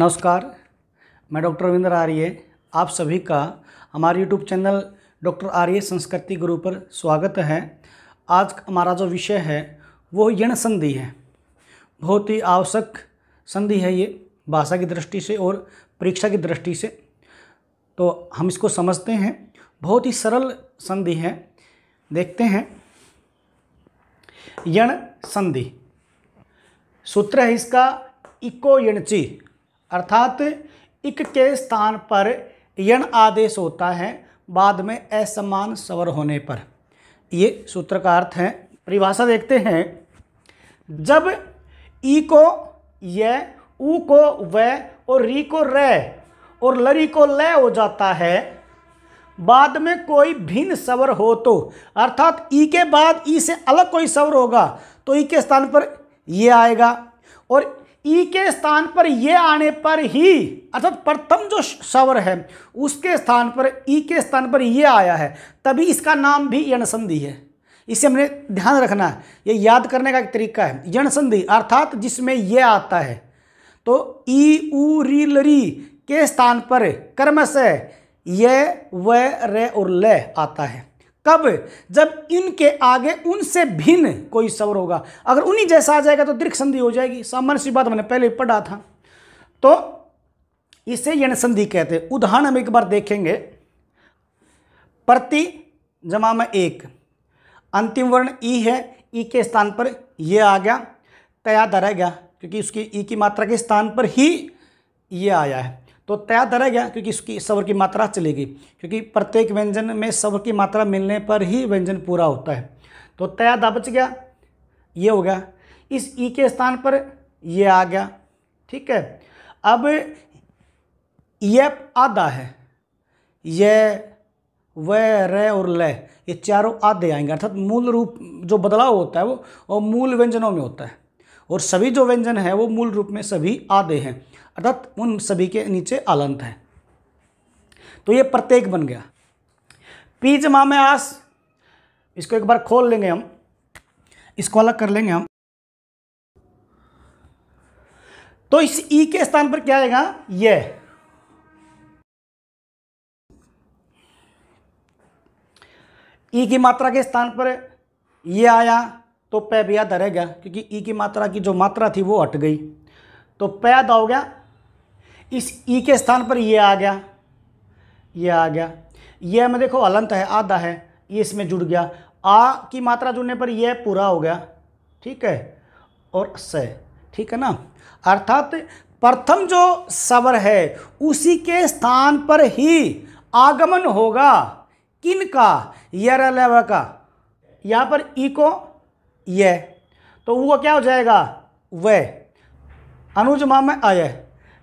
नमस्कार मैं डॉक्टर रविंद्र आर्य आप सभी का हमारे यूट्यूब चैनल डॉक्टर आर्य संस्कृति गुरु पर स्वागत है आज हमारा जो विषय है वो यण संधि है बहुत ही आवश्यक संधि है ये भाषा की दृष्टि से और परीक्षा की दृष्टि से तो हम इसको समझते हैं बहुत ही सरल संधि है देखते हैं यण संधि सूत्र है इसका इको यणची अर्थात इक के स्थान पर यण आदेश होता है बाद में असमान सवर होने पर ये सूत्र का अर्थ है परिभाषा देखते हैं जब ई को य ऊ को व और री को र और लरी को ल हो जाता है बाद में कोई भिन्न सवर हो तो अर्थात ई के बाद ई से अलग कोई सवर होगा तो ई के स्थान पर ये आएगा और ई के स्थान पर ये आने पर ही अर्थात प्रथम जो शवर है उसके स्थान पर ई के स्थान पर ये आया है तभी इसका नाम भी यण संधि है इसे हमने ध्यान रखना है ये याद करने का एक तरीका है यण संधि अर्थात जिसमें ये आता है तो ई ऊ री लरी के स्थान पर कर्म से ये व रे और ले आता है कब जब इनके आगे उनसे भिन्न कोई सवर होगा अगर उन्हीं जैसा आ जाएगा तो दीर्घ संधि हो जाएगी सामान्य सी बात मैंने पहले पढ़ा था तो इसे यण संधि कहते हैं उदाहरण हम एक बार देखेंगे प्रति जमा में एक अंतिम वर्ण ई है ई के स्थान पर यह आ गया तया रह गया क्योंकि उसकी ई की मात्रा के स्थान पर ही ये आया है तो तैयार रह गया क्योंकि इसकी सबर की मात्रा चली गई क्योंकि प्रत्येक व्यंजन में सवर की मात्रा मिलने पर ही व्यंजन पूरा होता है तो तैयार बच गया ये हो गया इस ई के स्थान पर ये आ गया ठीक है अब ये आधा है ये व र और ल ये चारों आधे आएंगे अर्थात मूल रूप जो बदलाव होता है वो मूल व्यंजनों में होता है और सभी जो व्यंजन है वो मूल रूप में सभी आधे हैं अर्थात उन सभी के नीचे आलंत है तो ये प्रत्येक बन गया पीज जमा में आस इसको एक बार खोल लेंगे हम इसको अलग कर लेंगे हम तो इस ई के स्थान पर क्या आएगा ये ई की मात्रा के स्थान पर ये आया तो पै भी याद रह गया क्योंकि ई की मात्रा की जो मात्रा थी वो हट गई तो पैदा हो गया इस ई के स्थान पर ये आ गया ये आ गया यह में देखो अलंत है आधा है ये इसमें जुड़ गया आ की मात्रा जुड़ने पर यह पूरा हो गया ठीक है और स ठीक है ना अर्थात प्रथम जो सवर है उसी के स्थान पर ही आगमन होगा किन का यरलव का यहाँ पर ई को यह तो वो क्या हो जाएगा वह अनुजमा में अय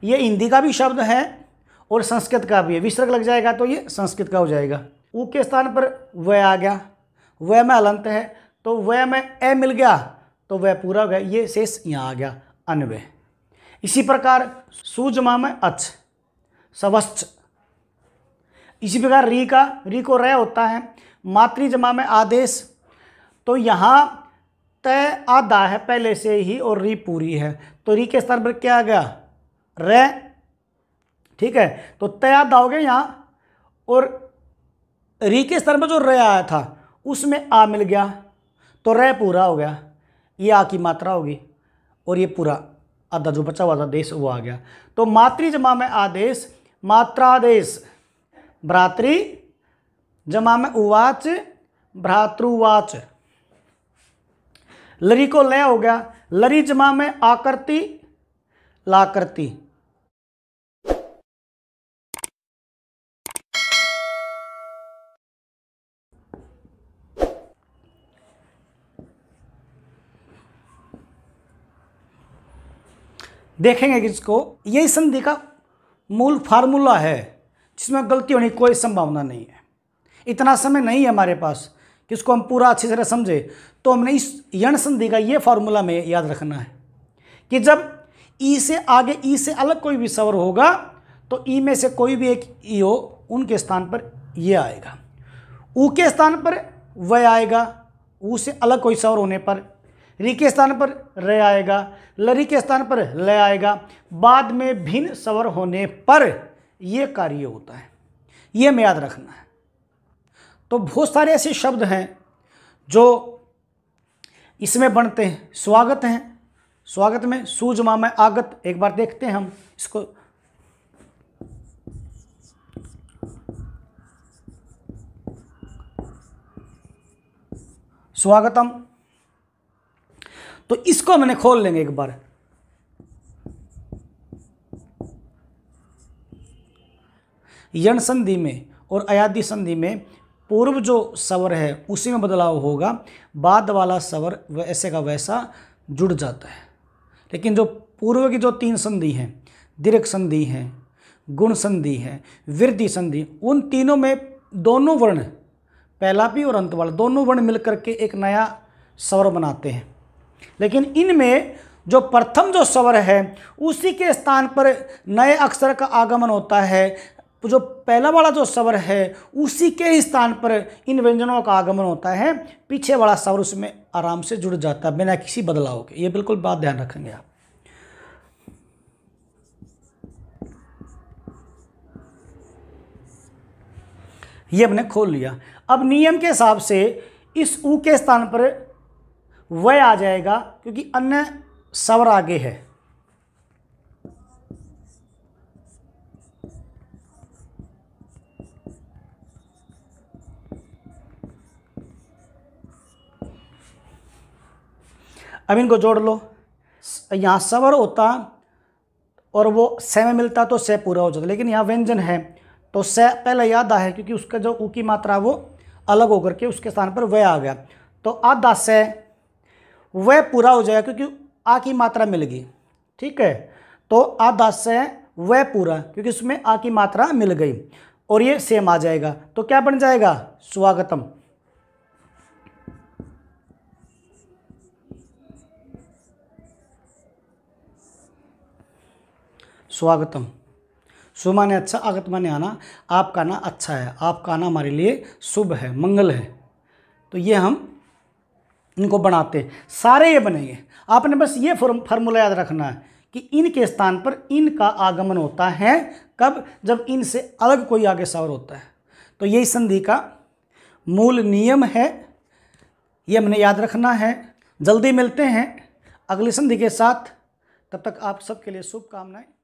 ये हिंदी का भी शब्द है और संस्कृत का भी है विसर्ग लग जाएगा तो ये संस्कृत का हो जाएगा ऊ के स्थान पर व आ गया व में अलंत है तो व में ए मिल गया तो वह पूरा हो गया ये शेष यहाँ आ गया अनवय इसी प्रकार सूजमा में अच्छ सवस्थ इसी प्रकार री का री को रह होता है मातृ जमा में आदेश तो यहाँ तय आधा है पहले से ही और री पूरी है तो री के स्थान पर क्या आ गया रे ठीक है तो तयाद दाओगे यहाँ और री के स्तर में जो रे आया था उसमें आ मिल गया तो रे पूरा हो गया ये आ की मात्रा होगी और ये पूरा आधा जो बचा हुआ था देश वो आ गया तो मातृ जमा में आदेश मात्रादेश भ्रातृ जमा में उवाच भ्रातृवाच लरी को लय हो गया लरी जमा में आकृति लाकृति देखेंगे किसको यही संधि का मूल फार्मूला है जिसमें गलती होने की कोई संभावना नहीं है इतना समय नहीं है हमारे पास कि इसको हम पूरा अच्छी तरह समझे तो हमने इस यण संधि का ये फार्मूला में याद रखना है कि जब ई से आगे ई से अलग कोई भी सवर होगा तो ई में से कोई भी एक ई हो उनके स्थान पर ये आएगा ऊ के स्थान पर वह आएगा ऊ से अलग कोई सवर होने पर री के स्थान पर र आएगा लरी के स्थान पर ल आएगा बाद में भिन्न सवर होने पर यह कार्य होता है यह हमें याद रखना है तो बहुत सारे ऐसे शब्द हैं जो इसमें बनते हैं स्वागत हैं स्वागत में सूजमा में आगत एक बार देखते हैं हम इसको स्वागतम तो इसको मैंने खोल लेंगे एक बार यण संधि में और अयाधि संधि में पूर्व जो सवर है उसी में बदलाव होगा बाद वाला सवर वैसे का वैसा जुड़ जाता है लेकिन जो पूर्व की जो तीन संधि हैं दीर्घ संधि हैं गुण संधि है वृद्धि संधि उन तीनों में दोनों वर्ण पहला भी और अंत वाला दोनों वर्ण मिलकर के एक नया स्वर बनाते हैं लेकिन इनमें जो प्रथम जो स्वर है उसी के स्थान पर नए अक्षर का आगमन होता है जो पहला वाला जो स्वर है उसी के स्थान पर इन व्यंजनों का आगमन होता है पीछे वाला सवर उसमें आराम से जुड़ जाता है बिना किसी बदलाव के ये बिल्कुल बात ध्यान रखेंगे आप ये हमने खोल लिया अब नियम के हिसाब से इस ऊ के स्थान पर वह आ जाएगा क्योंकि अन्य सवर आगे है अब इनको जोड़ लो यहाँ सवर होता और वो स में मिलता तो स पूरा हो जाता लेकिन यहाँ व्यंजन है तो स पहले याद आधा है क्योंकि उसका जो ऊ की मात्रा वो अलग होकर के उसके स्थान पर वह आ गया तो आधा स वह पूरा हो जाएगा क्योंकि आ की मात्रा मिल गई ठीक है तो से वह पूरा क्योंकि उसमें आ की मात्रा मिल गई और ये सेम आ जाएगा तो क्या बन जाएगा स्वागतम स्वागतम सुमा ने अच्छा आगत माने आना आपका ना अच्छा है आपका आना हमारे लिए शुभ है मंगल है तो ये हम इनको बनाते सारे ये बनेंगे आपने बस ये फार्मूला याद रखना है कि इनके स्थान पर इनका आगमन होता है कब जब इन से अलग कोई आगे सवर होता है तो यही संधि का मूल नियम है ये हमने याद रखना है जल्दी मिलते हैं अगली संधि के साथ तब तक आप सबके लिए शुभकामनाएं